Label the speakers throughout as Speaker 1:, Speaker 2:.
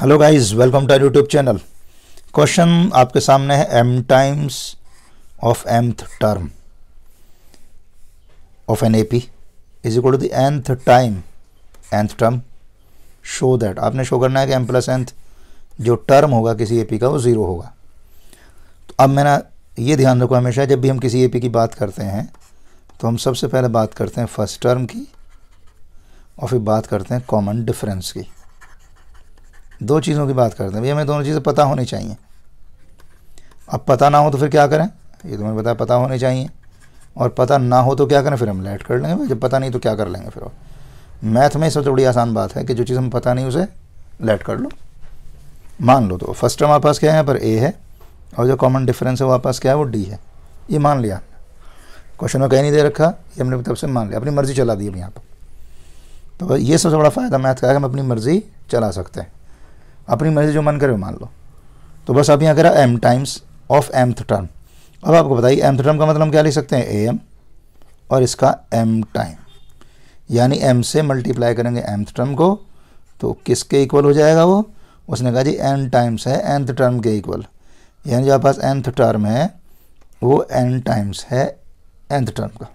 Speaker 1: hello guys welcome to YouTube channel question आपके सामने है M times of nth term of N A P is equal to the nth time nth term show that आपने show करना है कि M plus nth जो term होगा किसी ए पी का वो ज़ीरो होगा तो अब ना ये ध्यान रखो हमेशा जब भी हम किसी ए पी की बात करते हैं तो हम सबसे पहले बात करते हैं फर्स्ट टर्म की और फिर बात करते हैं कॉमन डिफरेंस की दो चीज़ों की बात करते हैं भैया हमें दोनों चीज़ें पता होनी चाहिए अब पता ना हो तो फिर क्या करें ये तुम्हें तो बताया पता होने चाहिए और पता ना हो तो क्या करें फिर हम लेट कर लेंगे जब पता नहीं तो क्या कर लेंगे फिर और मैथ में सबसे बड़ी आसान बात है कि जो चीज़ हम पता नहीं उसे लेट कर लो मान लो तो फर्स्ट टर्म आपके पास क्या है पर ए है और जो कॉमन डिफरेंस है वो आपके पास क्या है वो डी है ये मान लिया क्वेश्चन में कहीं नहीं दे रखा ये हमने तब से मान लिया अपनी मर्ज़ी चला दी अभी यहाँ पर तो ये सबसे बड़ा फ़ायदा मैथ का है हम अपनी मर्ज़ी चला सकते हैं अपनी मर्जी जो मन करे मान लो तो बस अब यहाँ करा M times of mth term अब आपको बताइए एम्थ टर्म का मतलब हम क्या लिख सकते हैं ए एम और इसका एम टाइम यानी एम से मल्टीप्लाई करेंगे एम्थ टर्म को तो किसके इक्वल हो जाएगा वो उसने कहा जी एन टाइम्स है एंथ टर्म के इक्वल यानी जो आपके पास एंथ टर्म है वो एन टाइम्स है एंथ टर्म का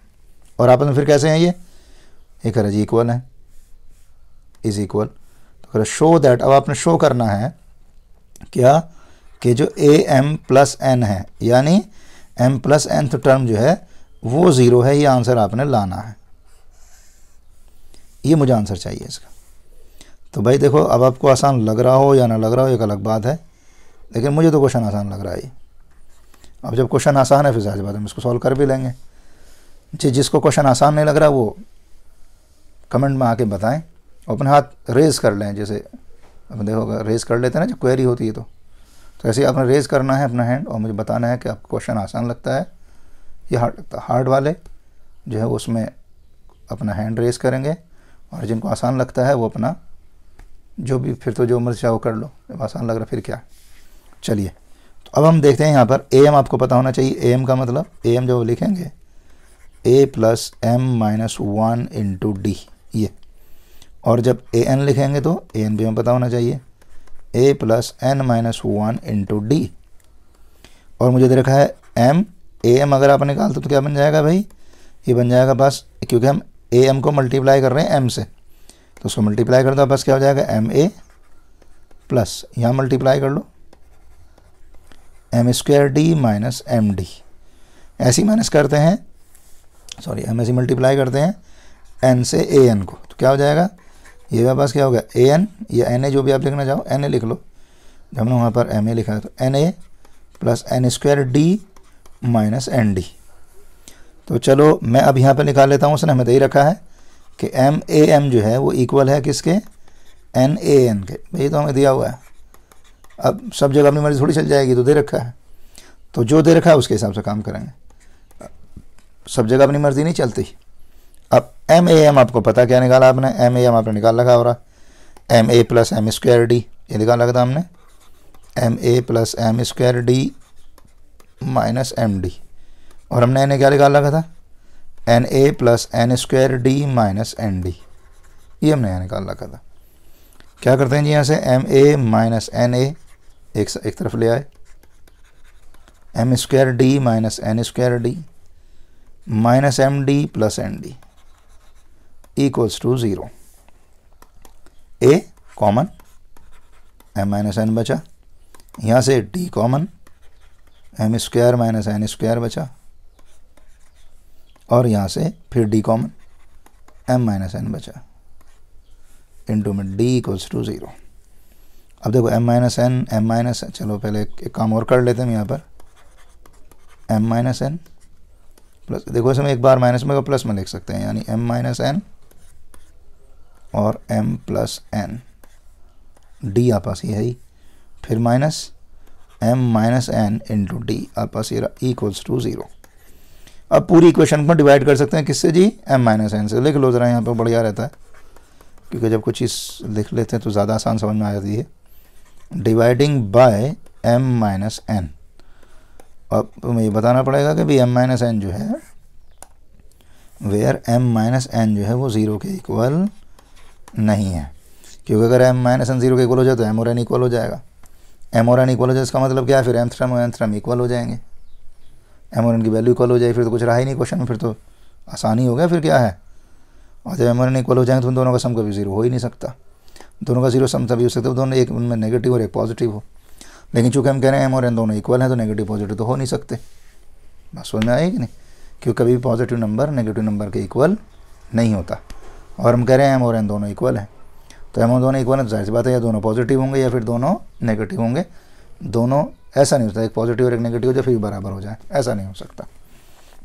Speaker 1: और आपस में फिर कैसे हैं ये ये करा जी इक्वल है इज इक्वल करो शो दैट अब आपने शो करना है क्या कि जो ए एम प्लस एन है यानी एम प्लस एन टर्म जो है वो ज़ीरो है ये आंसर आपने लाना है ये मुझे आंसर चाहिए इसका तो भाई देखो अब आपको आसान लग रहा हो या ना लग रहा हो एक अलग बात है लेकिन मुझे तो क्वेश्चन आसान लग रहा है अब जब क्वेश्चन आसान है फिर जाहिर बात हम इसको सॉल्व कर भी लेंगे जी जिसको क्वेश्चन आसान नहीं लग रहा वो कमेंट में आके बताएं और अपने हाथ रेज़ कर लें जैसे अपने देखो अगर रेज़ कर लेते हैं ना जब क्वेरी होती है तो तो ऐसे आपने रेज़ करना है अपना हैंड और मुझे बताना है कि आपको क्वेश्चन आसान लगता है या हार्ड लगता है हार्ड वाले जो है उसमें अपना हैंड रेज़ करेंगे और जिनको आसान लगता है वो अपना जो भी फिर तो जो उम्र चाहे वो कर लो जब आसान लग रहा फिर क्या चलिए तो अब हम देखते हैं यहाँ पर ए एम आपको पता होना चाहिए ए एम का मतलब ए एम जब लिखेंगे A plus M minus one into D ये और जब ए एन लिखेंगे तो ए एन भी हमें पता होना चाहिए A plus N minus one into D और मुझे दे रखा है एम ए एम अगर आप निकालते तो क्या बन जाएगा भाई ये बन जाएगा बस क्योंकि हम ए एम को मल्टीप्लाई कर रहे हैं एम से तो उसको मल्टीप्लाई कर दो बस क्या हो जाएगा एम ए प्लस यहाँ मल्टीप्लाई कर लो M square D minus M D ऐसी माइनस करते हैं सॉरी एम ऐसी मल्टीप्लाई करते हैं एन से ए एन को तो क्या हो जाएगा ये मेरे पास क्या हो गया ए एन या एन ए जो भी आप लिखना चाहो एन ए लिख लो हमने वहाँ पर एम ए लिखा है तो N A plus N square D minus N D तो चलो मैं अब यहाँ पर निकाल लेता हूँ उसने हमें दे ही रखा है कि एम ए एम जो है वो इक्वल है किसके एन ए एन के भाई तो हमें दिया हुआ है अब सब जगह अपनी मर्जी थोड़ी चल जाएगी तो दे रखा है तो जो दे रखा है उसके हिसाब से काम करेंगे सब जगह अपनी मर्जी नहीं चलती अब एम ए एम आपको पता क्या निकाला आपने एम ए एम आपने निकाल लगा हो रहा M A plus M square D ये निकाल लगा था हमने M A plus M square D minus M D और हमने एन क्या निकाल लगा था N A plus N square D minus N D ये हमने यहाँ निकाल रखा था क्या करते हैं जी यहाँ से M A minus N A एक एक तरफ ले आए M square D minus N square D minus M D plus N D equals to 0 a common m minus N बचा यहां से d common M square minus N square बचा और यहां से फिर d common m minus N बचा into में d इक्वल्स टू ज़ीरो अब देखो m minus N M minus चलो पहले एक काम और कर लेते हैं यहाँ पर m माइनस एन प्लस देखो इसमें एक बार माइनस में प्लस तो में लिख सकते हैं यानी m माइनस एन और m प्लस एन डी आप पास ये है ही फिर minus m minus N into D आप पास ये इक्वल्स टू ज़ीरो अब पूरी इक्वेशन को डिवाइड कर सकते हैं किससे जी m माइनस एन से लिख लो ज़रा यहाँ पर बढ़िया रहता है क्योंकि जब कुछ चीज़ लिख लेते हैं तो ज़्यादा आसान समझ में आ जाती है dividing by m minus N अब तुम्हें ये बताना पड़ेगा कि भाई एम माइनस एन जो है वेयर m माइनस एन जो है वो ज़ीरो के इक्वल नहीं है क्योंकि अगर एम माइनस एन जीरो के इक्वल हो जाए तो एम और एन इक्वल हो जाएगा एम और एन इक्वल हो जाए इसका मतलब क्या है फिर एम थ्रम और एन थ्रम इक्वल हो जाएंगे एम और एन की वैल्यू इक्वल हो जाएगी फिर तो कुछ रहा ही नहीं क्वेश्चन में फिर तो आसानी हो गया फिर क्या है और जब एम और एन इक्वल हो जाएंगे तो उन दोनों का सम कभी जीरो हो ही नहीं सकता दोनों का जीरो सम तभी हो सकता है दोनों एक उनमें नेगेटिव और एक पॉजिटिव हो लेकिन चूंकि हम कह रहे हैं एम और एन दोनों इक्वल हैं तो नेगेटिव पॉजिटिव तो हो नहीं सकते बस समझ में आएगी नहीं क्योंकि कभी पॉजिटिव नंबर नेगेटिव नंबर के इक्वल नहीं होता और हम कह रहे हैं एम और एन दोनों इक्वल हैं तो एम और दोनों इक्वल हैं तो जाहिर सी बात है या दोनों पॉजिटिव होंगे या फिर दोनों नेगेटिव होंगे दोनों ऐसा नहीं होता एक पॉजिटिव और एक नेगेटिव हो जाए फिर बराबर हो जाए ऐसा नहीं हो सकता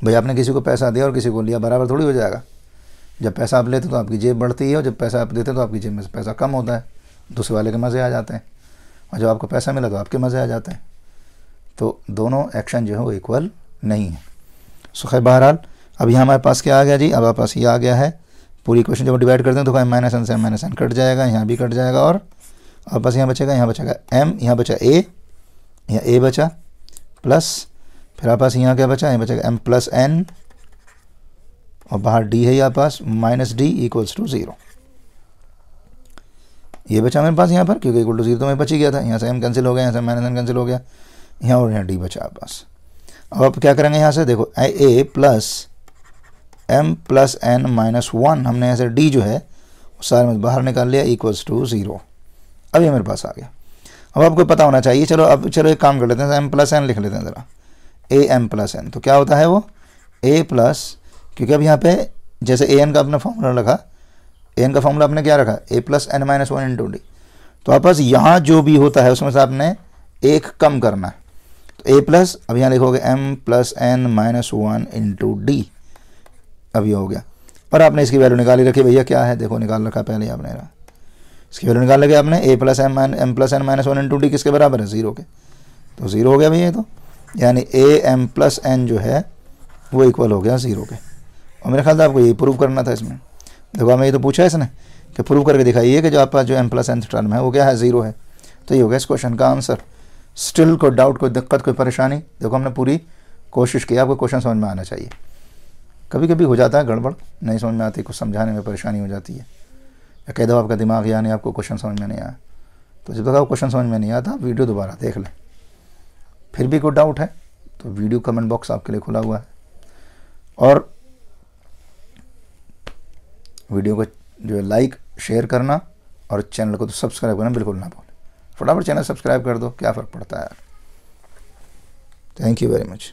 Speaker 1: भाई आपने किसी को पैसा दिया और किसी को लिया बराबर थोड़ी हो जाएगा जब पैसा आप लेते तो आपकी जेब बढ़ती है और जब पैसा आप देते तो आपकी जेब में से पैसा कम होता है दूसरे वाले के मज़े आ जाते हैं और जब आपको पैसा मिला तो आपके मज़े आ जाते हैं तो दोनों एक्शन जो है वो इक्वल नहीं है सो खैर बहरहाल अब यहाँ हमारे पास क्या आ गया जी अब हमारे पास ये आ गया है पूरी इक्वेशन जब डिवाइड करते हैं तो एम माइनस एन से एम माइनस एन कट जाएगा यहाँ भी कट जाएगा और और बस यहाँ बचेगा यहाँ बचेगा एम यहाँ बचा ए यहाँ ए बचा प्लस फिर आप पास यहाँ क्या बचा यहाँ बचेगा एम प्लस एन और बाहर डी है यहाँ पास minus D equals to zero ये बचा मेरे पास यहाँ पर क्योंकि इक्वल टू जीरो तो मैं बच ही गया था यहाँ से एम कैंसिल हो गया यहाँ से माइनस एन कैंसिल हो गया यहाँ और यहाँ डी बचा आप पास अब आप क्या करेंगे यहाँ से देखो A plus M plus N minus one हमने यहाँ से डी जो है सारे में बाहर निकाल लिया इक्वल्स टू ज़ीरो अब ये मेरे पास आ गया अब आपको पता होना चाहिए चलो अब चलो एक काम कर लेते हैं एम प्लस एन लिख लेते हैं ज़रा ए एम प्लस एन तो क्या होता है वो ए प्लस क्योंकि अब यहाँ पे जैसे ए एन का अपने फॉर्मूला रखा ए एन का फॉर्मूला आपने क्या रखा A plus N minus one into D तो आप बस यहाँ जो भी होता है उसमें से आपने एक कम करना है तो ए प्लस अब यहाँ लिखोगे M plus N minus one into D अब ये हो गया पर आपने इसकी वैल्यू निकाली रखी भैया क्या है देखो निकाल रखा पहले आपने रहा इसकी वैल्यू निकाल रखी आपने A plus M minus M plus N minus one into D किसके बराबर है ज़ीरो के तो ज़ीरो हो गया भैया तो यानी ए एम प्लस एन जो है वो इक्वल हो गया ज़ीरो के और मेरे ख्याल से आपको यही प्रूव करना था इसमें देखो हमें ये तो पूछा है इसने कि प्रूव करके दिखाइए कि जो आपका जो एम प्लस एन टर्म है वो क्या है ज़ीरो है तो ये हो गया इस क्वेश्चन का आंसर स्टिल कोई डाउट कोई दिक्कत कोई परेशानी देखो हमने पूरी कोशिश की आपको क्वेश्चन समझ में आना चाहिए कभी कभी हो जाता है गड़बड़ नहीं समझ में आती कुछ समझाने में परेशानी हो जाती है या कह दो आपका दिमाग या नहीं आपको क्वेश्चन समझ में नहीं आया तो जब तक आपको क्वेश्चन समझ में नहीं आता वीडियो दोबारा देख लें फिर भी कोई डाउट है तो वीडियो कमेंट बॉक्स आपके लिए खुला हुआ है और वीडियो को जो है लाइक शेयर करना और चैनल को तो सब्सक्राइब करना बिल्कुल ना भूलें फटाफट चैनल सब्सक्राइब कर दो क्या फ़र्क पड़ता है यार थैंक यू वेरी मच